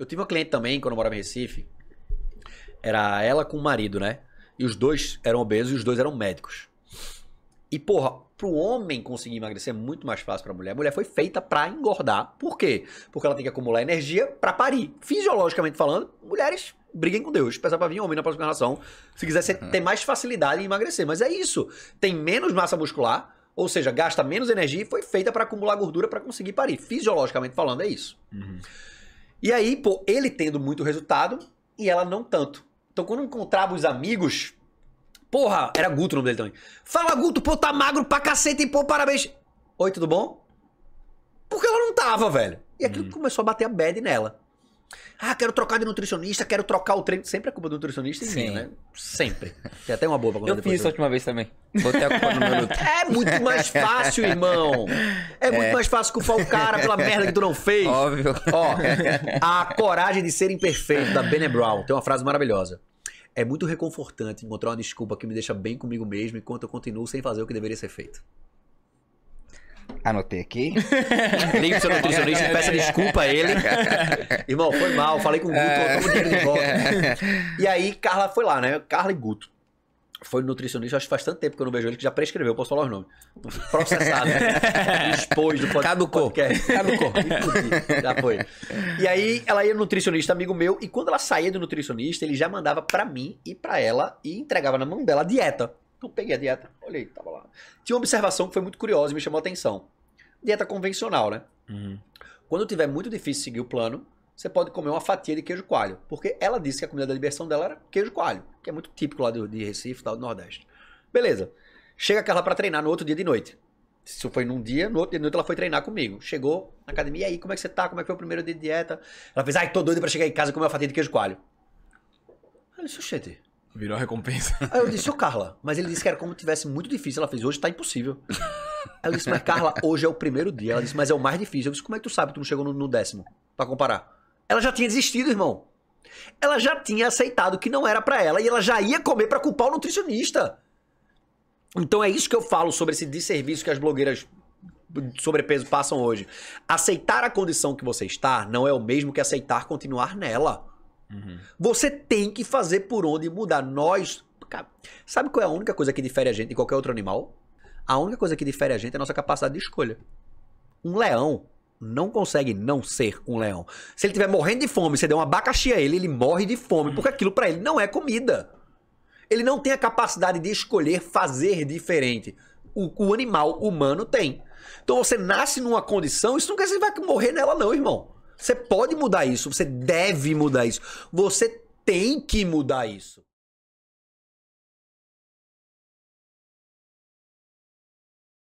Eu tive uma cliente também, quando eu morava em Recife. Era ela com o marido, né? E os dois eram obesos e os dois eram médicos. E, porra, pro homem conseguir emagrecer é muito mais fácil pra mulher. A mulher foi feita pra engordar. Por quê? Porque ela tem que acumular energia pra parir. Fisiologicamente falando, mulheres briguem com Deus. Pensar pra vir homem na próxima relação. Se quiser uhum. ter mais facilidade em emagrecer. Mas é isso. Tem menos massa muscular, ou seja, gasta menos energia e foi feita para acumular gordura para conseguir parir. Fisiologicamente falando, é isso. Uhum. E aí, pô, ele tendo muito resultado e ela não tanto. Então quando encontrava os amigos, porra, era Guto o nome dele também. Fala, Guto, pô, tá magro pra cacete, pô, parabéns. Oi, tudo bom? Porque ela não tava, velho. E aquilo hum. começou a bater a bad nela. Ah, quero trocar de nutricionista, quero trocar o treino. Sempre é culpa do nutricionista Sim. né? Sempre. Tem até uma boa pra Eu fiz isso a última vez também. Botei a culpa no meu nutri. É muito mais fácil, irmão. É, é, muito mais fácil culpar o cara pela merda que tu não fez. Óbvio. Ó, a coragem de ser imperfeito da Bene Brown. Tem uma frase maravilhosa. É muito reconfortante encontrar uma desculpa que me deixa bem comigo mesmo enquanto eu continuo sem fazer o que deveria ser feito. Anotei aqui. Liga pro seu nutricionista, peça desculpa a ele. Irmão, foi mal, falei com o Guto, dinheiro de volta. e aí, Carla foi lá, né? Carla e Guto. Foi nutricionista, acho que faz tanto tempo que eu não vejo ele que já prescreveu, posso falar os nomes. Processado. Né? Expôs do podcast. Caducou. Caducou. já foi. E aí ela ia no nutricionista, amigo meu, e quando ela saía do nutricionista, ele já mandava para mim e para ela e entregava na mão dela a dieta. Então peguei a dieta, olhei, tava lá. Tinha uma observação que foi muito curiosa e me chamou a atenção. Dieta convencional, né? Uhum. Quando tiver muito difícil seguir o plano, você pode comer uma fatia de queijo coalho. Porque ela disse que a comida da diversão dela era queijo coalho, que é muito típico lá do, de Recife, tal, do Nordeste. Beleza. Chega aquela para pra treinar no outro dia de noite. Isso foi num dia, no outro dia de noite ela foi treinar comigo. Chegou na academia, e aí, como é que você tá? Como é que foi o primeiro dia de dieta? Ela fez, ai, tô doido pra chegar em casa e comer uma fatia de queijo coalho. Eu disse, gente, Virou a recompensa. Aí eu disse, ô Carla, mas ele disse que era como tivesse muito difícil. Ela fez, hoje tá impossível. Aí eu disse, mas Carla, hoje é o primeiro dia. Ela disse, mas é o mais difícil. Eu disse, como é que tu sabe que tu não chegou no, no décimo? para comparar. Ela já tinha desistido, irmão. Ela já tinha aceitado que não era para ela e ela já ia comer para culpar o nutricionista. Então é isso que eu falo sobre esse desserviço que as blogueiras sobrepeso passam hoje. Aceitar a condição que você está não é o mesmo que aceitar continuar nela. Uhum. Você tem que fazer por onde mudar. Nós. Cara, sabe qual é a única coisa que difere a gente de qualquer outro animal? A única coisa que difere a gente é a nossa capacidade de escolha. Um leão não consegue não ser um leão. Se ele estiver morrendo de fome, você der um abacaxi a ele, ele morre de fome, porque aquilo para ele não é comida. Ele não tem a capacidade de escolher fazer diferente. O, o animal humano tem. Então você nasce numa condição, isso não quer dizer que você vai morrer nela, não, irmão. Você pode mudar isso, você deve mudar isso, você tem que mudar isso.